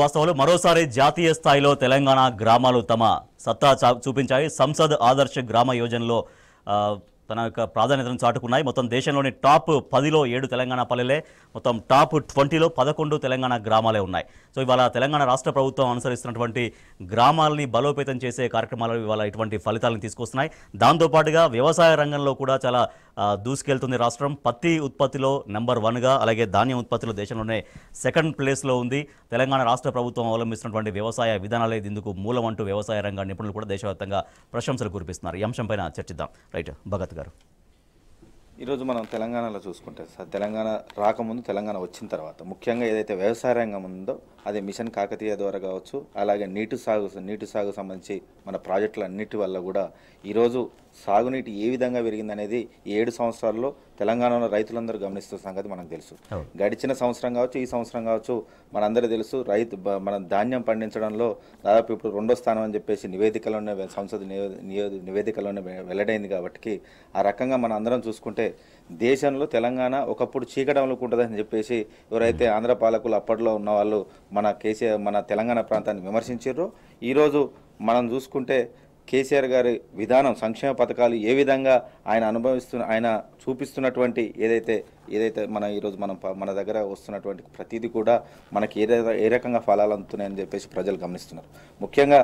వాస్తవాలు మరోసారి జాతీయ స్థాయిలో తెలంగాణ గ్రామాలు తమ సత్తా చూపించాయి సంసద్ ఆదర్శ గ్రామ యోజనలో తన యొక్క ప్రాధాన్యతను చాటుకున్నాయి మొత్తం దేశంలోని టాప్ పదిలో ఏడు తెలంగాణ పల్లెలే మొత్తం టాప్ ట్వంటీలో పదకొండు తెలంగాణ గ్రామాలే ఉన్నాయి సో ఇవాళ తెలంగాణ రాష్ట్ర ప్రభుత్వం అనుసరిస్తున్నటువంటి గ్రామాలని బలోపేతం చేసే కార్యక్రమాలు ఇవాళ ఇటువంటి ఫలితాలను తీసుకొస్తున్నాయి దాంతోపాటుగా వ్యవసాయ రంగంలో కూడా చాలా దూసుకెళ్తుంది రాష్ట్రం పత్తి ఉత్పత్తిలో నెంబర్ వన్గా అలాగే ధాన్యం ఉత్పత్తిలో దేశంలోనే సెకండ్ ప్లేస్లో ఉంది తెలంగాణ రాష్ట్ర ప్రభుత్వం అవలంబిస్తున్నటువంటి వ్యవసాయ విధానాలే ఇందుకు మూలం అంటూ వ్యవసాయ రంగ నిపుణులు కూడా దేశవ్యాప్తంగా ప్రశంసలు కురిపిస్తున్నారు ఈ అంశంపైన చర్చిద్దాం రైట్ భగత్ గారు ఈరోజు మనం తెలంగాణలో చూసుకుంటే సార్ తెలంగాణ రాకముందు తెలంగాణ వచ్చిన తర్వాత ముఖ్యంగా ఏదైతే వ్యవసాయ రంగం ఉందో అదే మిషన్ కాకతీయ ద్వారా కావచ్చు అలాగే నీటి సాగు నీటి సాగు సంబంధించి మన ప్రాజెక్టులు అన్నిటి వల్ల కూడా ఈరోజు సాగునీటి ఏ విధంగా పెరిగిందనేది ఏడు సంవత్సరాల్లో తెలంగాణలో రైతులందరూ గమనిస్తున్న సంగతి మనకు తెలుసు గడిచిన సంవత్సరం కావచ్చు ఈ సంవత్సరం కావచ్చు మనందరూ తెలుసు రైతు మన ధాన్యం పండించడంలో దాదాపు ఇప్పుడు రెండో స్థానం అని చెప్పేసి నివేదికలోనే సంసద నివేదికలోనే వెల్లడైంది కాబట్టి ఆ రకంగా మనం అందరం చూసుకుంటే దేశంలో తెలంగాణ ఒకప్పుడు చీకడంలోకి ఉంటుందని చెప్పేసి ఎవరైతే ఆంధ్ర పాలకులు అప్పట్లో ఉన్న వాళ్ళు మన కేసీఆర్ మన తెలంగాణ ప్రాంతాన్ని విమర్శించారో ఈరోజు మనం చూసుకుంటే కేసీఆర్ గారి విధానం సంక్షేమ పథకాలు ఏ విధంగా ఆయన అనుభవిస్తున్న ఆయన చూపిస్తున్నటువంటి ఏదైతే ఏదైతే మన ఈరోజు మనం మన దగ్గర వస్తున్నటువంటి ప్రతిదీ కూడా మనకి ఏ ఏ రకంగా ఫలాలు అందుతున్నాయని చెప్పేసి ప్రజలు గమనిస్తున్నారు ముఖ్యంగా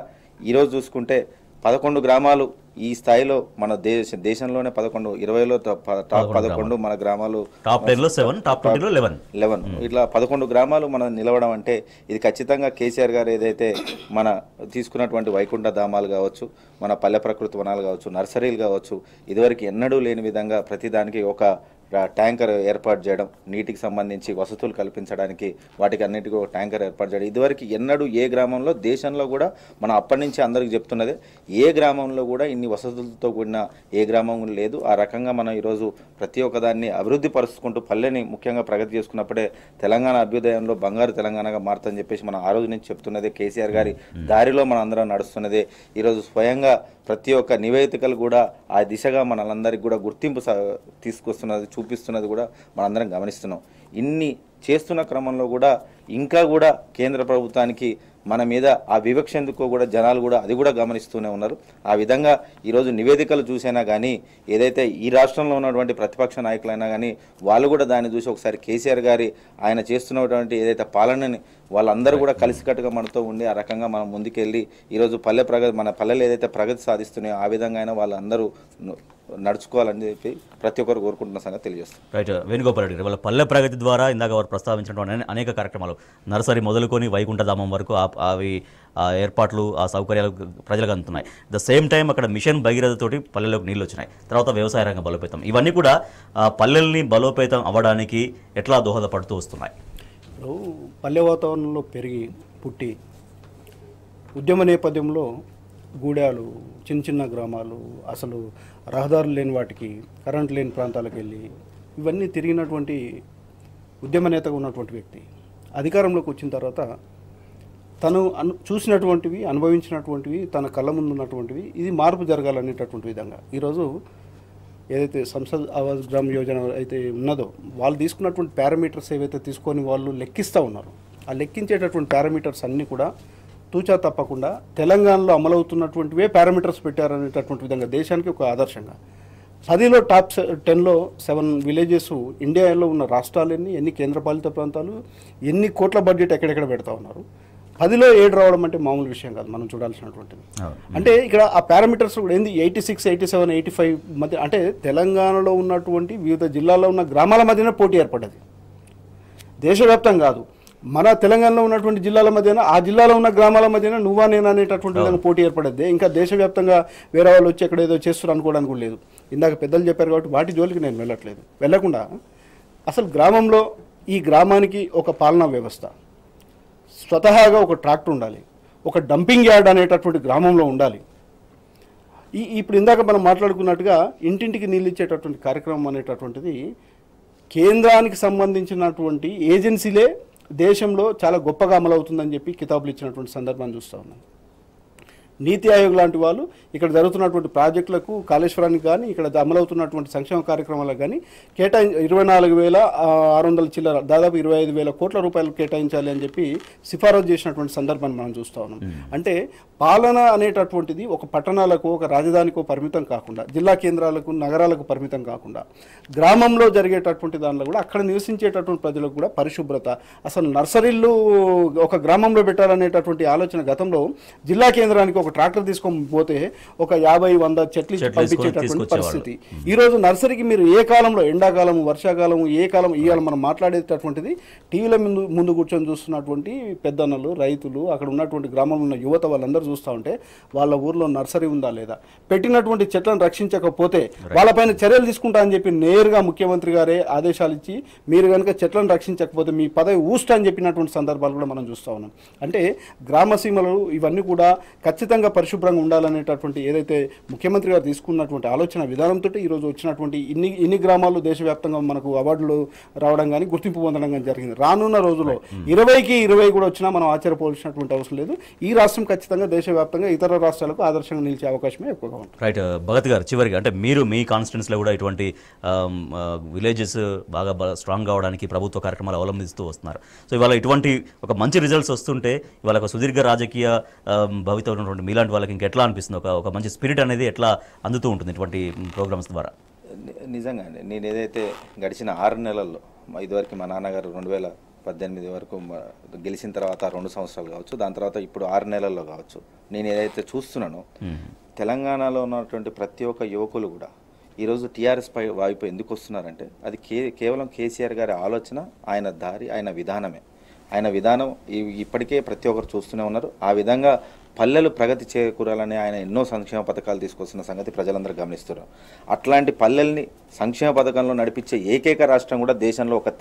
ఈరోజు చూసుకుంటే పదకొండు గ్రామాలు ఈ స్థాయిలో మన దేశ దేశంలోనే పదకొండు ఇరవైలో టాప్ పదకొండు మన గ్రామాలు టాప్ టెన్లో సెవెన్ టాప్ ట్వంటీలో లెవెన్ లెవెన్ ఇట్లా పదకొండు గ్రామాలు మనం నిలవడం అంటే ఇది ఖచ్చితంగా కేసీఆర్ గారు ఏదైతే మన తీసుకున్నటువంటి వైకుంఠ ధామాలు కావచ్చు మన పల్లె ప్రకృతి వనాలు కావచ్చు నర్సరీలు కావచ్చు ఇదివరకు ఎన్నడూ లేని విధంగా ప్రతిదానికి ఒక ట్యాంకర్ ఏర్పాటు చేయడం నీటికి సంబంధించి వసతులు కల్పించడానికి వాటికి అన్నిటికీ ఒక ట్యాంకర్ ఏర్పాటు చేయడం ఇదివరకు ఎన్నడూ ఏ గ్రామంలో దేశంలో కూడా మనం అప్పటి నుంచి అందరికి చెప్తున్నదే ఏ గ్రామంలో కూడా ఇన్ని వసతులతో కూడిన ఏ గ్రామం లేదు ఆ రకంగా మనం ఈరోజు ప్రతి ఒక్కదాన్ని అభివృద్ధి పరుచుకుంటూ పల్లెని ముఖ్యంగా ప్రగతి చేసుకున్నప్పుడే తెలంగాణ అభ్యుదయంలో బంగారు తెలంగాణగా మారుతుందని చెప్పేసి మనం ఆ రోజు నుంచి చెప్తున్నదే కేసీఆర్ గారి దారిలో మనం అందరం నడుస్తున్నదే ఈరోజు స్వయంగా ప్రతి ఒక్క నివేదికలు కూడా ఆ దిశగా మనలందరికీ కూడా గుర్తింపు తీసుకొస్తున్నది చూపిస్తున్నది కూడా మనందరం గమనిస్తున్నాం ఇన్ని చేస్తున్న క్రమంలో కూడా ఇంకా కూడా కేంద్ర ప్రభుత్వానికి మన మీద ఆ వివక్ష ఎందుకో కూడా జనాలు కూడా అది కూడా గమనిస్తూనే ఉన్నారు ఆ విధంగా ఈరోజు నివేదికలు చూసైనా కానీ ఏదైతే ఈ రాష్ట్రంలో ఉన్నటువంటి ప్రతిపక్ష నాయకులైనా కానీ వాళ్ళు కూడా దాన్ని చూసి ఒకసారి కేసీఆర్ గారి ఆయన చేస్తున్నటువంటి ఏదైతే పాలనని వాళ్ళందరూ కూడా కలిసికట్టుగా మనతో ఉండి ఆ రకంగా మనం ముందుకెళ్ళి ఈరోజు పల్లె ప్రగతి మన పల్లెలు ఏదైతే ప్రగతి సాధిస్తున్నాయో ఆ విధంగా అయినా వాళ్ళందరూ నడుచుకోవాలని చెప్పి ప్రతి ఒక్కరు కోరుకుంటున్న సంగతి తెలియజేస్తాం రైట్ వేణుగోపాల్ రెడ్డి వాళ్ళ పల్లె ప్రగతి ద్వారా ఇందాక వారు ప్రస్తావించినటువంటి అనేక కార్యక్రమాలు నర్సరీ మొదలుకొని వైకుంఠధామం వరకు అవి ఏర్పాట్లు ఆ సౌకర్యాలు ప్రజలకు అందుతున్నాయి ద సేమ్ టైం అక్కడ మిషన్ భగీరథతోటి పల్లెలకు నీళ్ళు వచ్చినాయి తర్వాత వ్యవసాయ రంగం బలోపేతం ఇవన్నీ కూడా పల్లెల్ని బలోపేతం అవ్వడానికి ఎట్లా దోహదపడుతూ వస్తున్నాయి ఇప్పుడు పల్లె వాతావరణంలో పెరిగి పుట్టి ఉద్యమ నేపథ్యంలో గూడాలు చిన్న చిన్న గ్రామాలు అసలు రహదారులు లేని వాటికి కరెంట్ లేని ప్రాంతాలకు వెళ్ళి ఇవన్నీ తిరిగినటువంటి ఉద్యమ నేతగా ఉన్నటువంటి వ్యక్తి అధికారంలోకి వచ్చిన తర్వాత తను అను చూసినటువంటివి అనుభవించినటువంటివి తన కళ్ళ ముందు ఉన్నటువంటివి ఇది మార్పు జరగాలనేటటువంటి విధంగా ఈరోజు ఏదైతే సంసద్ ఆవాస్ గ్రామ యోజన అయితే ఉన్నదో వాళ్ళు తీసుకున్నటువంటి పారామీటర్స్ ఏవైతే తీసుకొని వాళ్ళు లెక్కిస్తూ ఉన్నారు ఆ లెక్కించేటటువంటి పారామీటర్స్ అన్నీ కూడా తూచా తప్పకుండా తెలంగాణలో అమలవుతున్నటువంటివే పారామీటర్స్ పెట్టారనేటటువంటి విధంగా దేశానికి ఒక ఆదర్శంగా పదిలో టాప్ టెన్లో సెవెన్ విలేజెస్ ఇండియాలో ఉన్న రాష్ట్రాలు ఎన్ని ఎన్ని కేంద్రపాలిత ప్రాంతాలు ఎన్ని కోట్ల బడ్జెట్ ఎక్కడెక్కడ పెడతా ఉన్నారు పదిలో ఏడు రావడం అంటే మామూలు విషయం కాదు మనం చూడాల్సినటువంటిది అంటే ఇక్కడ ఆ పారామీటర్స్ కూడా ఏంది eighty six eighty seven eighty five మధ్య అంటే తెలంగాణలో ఉన్నటువంటి వివిధ జిల్లాల్లో ఉన్న గ్రామాల మధ్యన పోటీ ఏర్పడ్డది దేశవ్యాప్తం కాదు మన తెలంగాణలో ఉన్నటువంటి జిల్లాల మధ్యన ఆ జిల్లాలో ఉన్న గ్రామాల మధ్యన నువ్వా నేను అనేటటువంటి విధంగా పోటీ ఏర్పడద్ది ఇంకా దేశవ్యాప్తంగా వేరే వాళ్ళు వచ్చి ఎక్కడ ఏదో చేస్తారు అనుకోవడానికి లేదు ఇందాక పెద్దలు చెప్పారు కాబట్టి వాటి జోలికి నేను వెళ్ళట్లేదు వెళ్లకుండా అసలు గ్రామంలో ఈ గ్రామానికి ఒక పాలనా వ్యవస్థ స్వతహాగా ఒక ట్రాక్టర్ ఉండాలి ఒక డంపింగ్ యార్డ్ అనేటటువంటి గ్రామంలో ఉండాలి ఈ ఇప్పుడు ఇందాక మనం మాట్లాడుకున్నట్టుగా ఇంటింటికి నీళ్ళు ఇచ్చేటటువంటి కార్యక్రమం అనేటటువంటిది కేంద్రానికి సంబంధించినటువంటి ఏజెన్సీలే దేశంలో చాలా గొప్పగా అమలవుతుందని చెప్పి కితాబులు ఇచ్చినటువంటి సందర్భాన్ని చూస్తూ ఉన్నాను నీతి ఆయోగ్ లాంటి వాళ్ళు ఇక్కడ జరుగుతున్నటువంటి ప్రాజెక్టులకు కాళేశ్వరానికి కానీ ఇక్కడ అమలవుతున్నటువంటి సంక్షేమ కార్యక్రమాలకు కానీ కేటాయి ఇరవై నాలుగు వేల ఆరు వందల చిల్లర దాదాపు ఇరవై ఐదు వేల కోట్ల రూపాయలు కేటాయించాలి అని చెప్పి సిఫారసు చేసినటువంటి సందర్భాన్ని మనం చూస్తూ ఉన్నాం అంటే పాలన అనేటటువంటిది ఒక పట్టణాలకు ఒక రాజధానికో పరిమితం కాకుండా జిల్లా కేంద్రాలకు నగరాలకు పరిమితం కాకుండా గ్రామంలో జరిగేటటువంటి దానిలో కూడా అక్కడ నివసించేటటువంటి ప్రజలకు కూడా పరిశుభ్రత అసలు నర్సరీలు ఒక గ్రామంలో పెట్టాలనేటటువంటి ఆలోచన గతంలో జిల్లా కేంద్రానికి ఒక ఒక ట్రాక్టర్ తీసుకొని పోతే ఒక యాభై వంద చెట్లు పంపించేటటువంటి పరిస్థితి ఈ రోజు నర్సరీకి మీరు ఏ కాలంలో ఎండాకాలం వర్షాకాలం ఏ కాలం ఇవాళ మనం మాట్లాడేటటువంటిది టీవీల ముందు ముందు కూర్చొని చూస్తున్నటువంటి పెద్దన్నలు రైతులు అక్కడ ఉన్నటువంటి గ్రామంలో ఉన్న యువత వాళ్ళందరూ చూస్తూ ఉంటే వాళ్ళ ఊర్లో నర్సరీ ఉందా లేదా పెట్టినటువంటి చెట్లను రక్షించకపోతే వాళ్ళపైన చర్యలు తీసుకుంటా అని చెప్పి నేరుగా ముఖ్యమంత్రి గారే ఆదేశాలు ఇచ్చి మీరు కనుక చెట్లను రక్షించకపోతే మీ పదవి ఊస్ట్ అని చెప్పినటువంటి సందర్భాలు కూడా మనం చూస్తూ ఉన్నాం అంటే గ్రామసీమలు ఇవన్నీ కూడా ఖచ్చితంగా ఖచ్చితంగా పరిశుభ్రంగా ఉండాలనేటటువంటి ఏదైతే ముఖ్యమంత్రి గారు తీసుకున్నటువంటి ఆలోచన విధానంతో ఈరోజు వచ్చినటువంటి ఇన్ని ఇన్ని గ్రామాల్లో దేశవ్యాప్తంగా మనకు అవార్డులు రావడం కానీ గుర్తింపు పొందడం కానీ జరిగింది రానున్న రోజుల్లో hmm. ఇరవైకి ఇరవై కూడా వచ్చినా మనం ఆశ్చర్యపోవలసినటువంటి అవసరం లేదు ఈ రాష్ట్రం ఖచ్చితంగా దేశవ్యాప్తంగా ఇతర రాష్ట్రాలకు ఆదర్శంగా నిలిచే అవకాశమే ఎక్కువగా ఉంటుంది రైట్ భగత్ గారు చివరికి అంటే మీరు మీ కాన్స్టిట్యూన్స్లో కూడా ఇటువంటి విలేజెస్ బాగా స్ట్రాంగ్ కావడానికి ప్రభుత్వ కార్యక్రమాలు అవలంబిస్తూ వస్తున్నారు సో ఇవాళ ఇటువంటి ఒక మంచి రిజల్ట్స్ వస్తుంటే ఇవాళ ఒక సుదీర్ఘ రాజకీయ భవితం ఉన్నటువంటి మీలాంటి వాళ్ళకి ఎట్లా అనిపిస్తుంది ఒక ఒక మంచి స్పిరిట్ అనేది ఎట్లా అందుతూ ఉంటుంది ఇటువంటి ప్రోగ్రామ్స్ ద్వారా నిజంగా అండి నేను ఏదైతే గడిచిన ఆరు నెలల్లో ఇదివరకు మా నాన్నగారు రెండు వేల పద్దెనిమిది వరకు గెలిచిన తర్వాత రెండు సంవత్సరాలు కావచ్చు దాని తర్వాత ఇప్పుడు ఆరు నెలల్లో కావచ్చు నేను ఏదైతే చూస్తున్నానో తెలంగాణలో ఉన్నటువంటి ప్రతి ఒక్క యువకులు కూడా ఈరోజు టీఆర్ఎస్ పై వైపు ఎందుకు వస్తున్నారంటే అది కే కేవలం కేసీఆర్ గారి ఆలోచన ఆయన దారి ఆయన విధానమే ఆయన విధానం ఇప్పటికే ప్రతి ఒక్కరు చూస్తూనే ఉన్నారు ఆ విధంగా పల్లెలు ప్రగతి చేకూరాలని ఆయన ఎన్నో సంక్షేమ పథకాలు తీసుకొస్తున్న సంగతి ప్రజలందరూ గమనిస్తున్నారు అట్లాంటి పల్లెల్ని సంక్షేమ పథకంలో నడిపించే ఏకైక రాష్ట్రం కూడా దేశంలో ఒక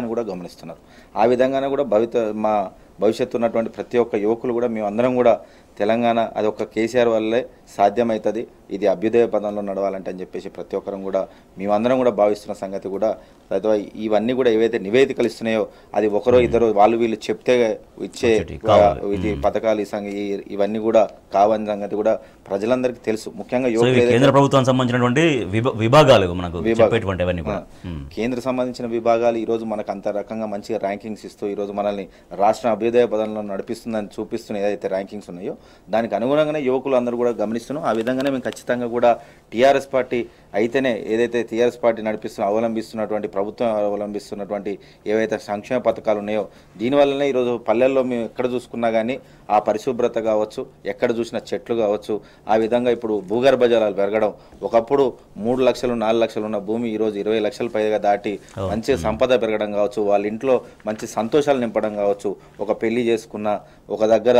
అని కూడా గమనిస్తున్నారు ఆ విధంగానే కూడా భవిత మా భవిష్యత్తు ఉన్నటువంటి ప్రతి ఒక్క యువకులు కూడా మేము అందరం కూడా తెలంగాణ అది ఒక కేసీఆర్ వల్లే సాధ్యమవుతుంది ఇది అభ్యుదయ పదంలో నడవాలంటే అని చెప్పేసి ప్రతి ఒక్కరం కూడా మేమందరం కూడా భావిస్తున్న సంగతి కూడా లేదా ఇవన్నీ కూడా ఏవైతే నివేదికలు ఇస్తున్నాయో అది ఒకరో ఇద్దరు వాళ్ళు వీళ్ళు చెప్తే ఇచ్చే ఇది పథకాలు ఈ ఇవన్నీ కూడా కావని సంగతి కూడా ప్రజలందరికీ తెలుసు ముఖ్యంగా కేంద్ర ప్రభుత్వానికి సంబంధించినటువంటి విభాగాలు మనకు కేంద్ర సంబంధించిన విభాగాలు ఈరోజు మనకు అంత రకంగా మంచిగా ర్యాంకింగ్స్ ఇస్తూ ఈరోజు మనల్ని రాష్ట్ర అభ్యుదయ పదంలో నడిపిస్తుందని చూపిస్తున్న ఏదైతే ర్యాంకింగ్స్ ఉన్నాయో దానికి అనుగుణంగానే యువకులు అందరూ కూడా గమనిస్తున్నాం ఆ విధంగానే మేము ఖచ్చితంగా కూడా టీఆర్ఎస్ పార్టీ అయితేనే ఏదైతే టీఆర్ఎస్ పార్టీ నడిపిస్తున్న అవలంబిస్తున్నటువంటి ప్రభుత్వం అవలంబిస్తున్నటువంటి ఏవైతే సంక్షేమ పథకాలు ఉన్నాయో దీనివల్లనే ఈరోజు పల్లెల్లో మేము ఎక్కడ చూసుకున్నా కానీ ఆ పరిశుభ్రత కావచ్చు ఎక్కడ చూసిన చెట్లు కావచ్చు ఆ విధంగా ఇప్పుడు భూగర్భ జలాలు పెరగడం ఒకప్పుడు మూడు లక్షలు నాలుగు లక్షలు ఉన్న భూమి ఈరోజు ఇరవై లక్షల పైగా దాటి మంచి సంపద పెరగడం కావచ్చు వాళ్ళ ఇంట్లో మంచి సంతోషాలు నింపడం కావచ్చు ఒక పెళ్లి చేసుకున్న ఒక దగ్గర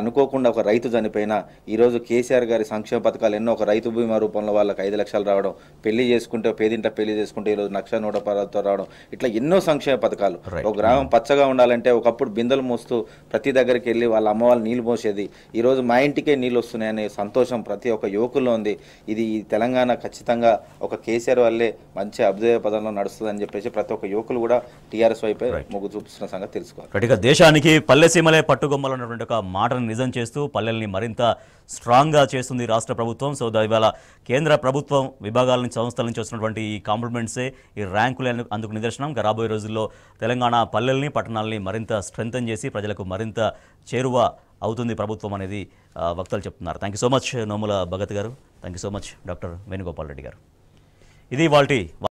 అనుకోకుండా ఒక రైతు చనిపోయినా ఈరోజు కేసీఆర్ గారి సంక్షేమ పథకాలు ఎన్నో ఒక రైతు బీమా రూపంలో వాళ్ళకి ఐదు లక్షలు రావడం పెళ్లి చేసుకుంటే పేదింట పెళ్లి చేసుకుంటే ఈరోజు నక్ష నూట పదాలతో రావడం ఇట్లా ఎన్నో సంక్షేమ పథకాలు ఒక గ్రామం పచ్చగా ఉండాలంటే ఒకప్పుడు బిందెలు మోస్తూ ప్రతి దగ్గరికి వెళ్ళి వాళ్ళ అమ్మ నీళ్లు నీళ్ళు మోసేది ఈరోజు మా ఇంటికే నీళ్ళు వస్తున్నాయనే సంతోషం ప్రతి ఒక్క యువకుల్లో ఉంది ఇది తెలంగాణ ఖచ్చితంగా ఒక కేసీఆర్ వల్లే మంచి అభ్యుదయ పదంలో నడుస్తుందని చెప్పేసి ప్రతి ఒక్క యువకులు కూడా టీఆర్ఎస్ వైపే మొగ్గు చూపిస్తున్న సంగతి తెలుసుకోవాలి దేశానికి పల్లెసీమలే పట్టుగొమ్మలు ఒక మాటను నిజం చేస్తూ పల్లెల్ని మరింత స్ట్రాంగ్గా చేస్తుంది రాష్ట్ర ప్రభుత్వం సో ఇవాళ కేంద్ర ప్రభుత్వం విభాగాల నుంచి సంస్థల నుంచి వచ్చినటువంటి ఈ కాంప్లిమెంట్సే ఈ ర్యాంకులు అందుకు నిదర్శనం రాబోయే రోజుల్లో తెలంగాణ పల్లెల్ని పట్టణాలని మరింత స్ట్రెంగ్తన్ చేసి ప్రజలకు మరింత చేరువ అవుతుంది ప్రభుత్వం అనేది వక్తలు చెప్తున్నారు thank so much Nomula Bhagat గారు thank so much doctor Venugopal Reddy గారు ఇది వాళ్ళ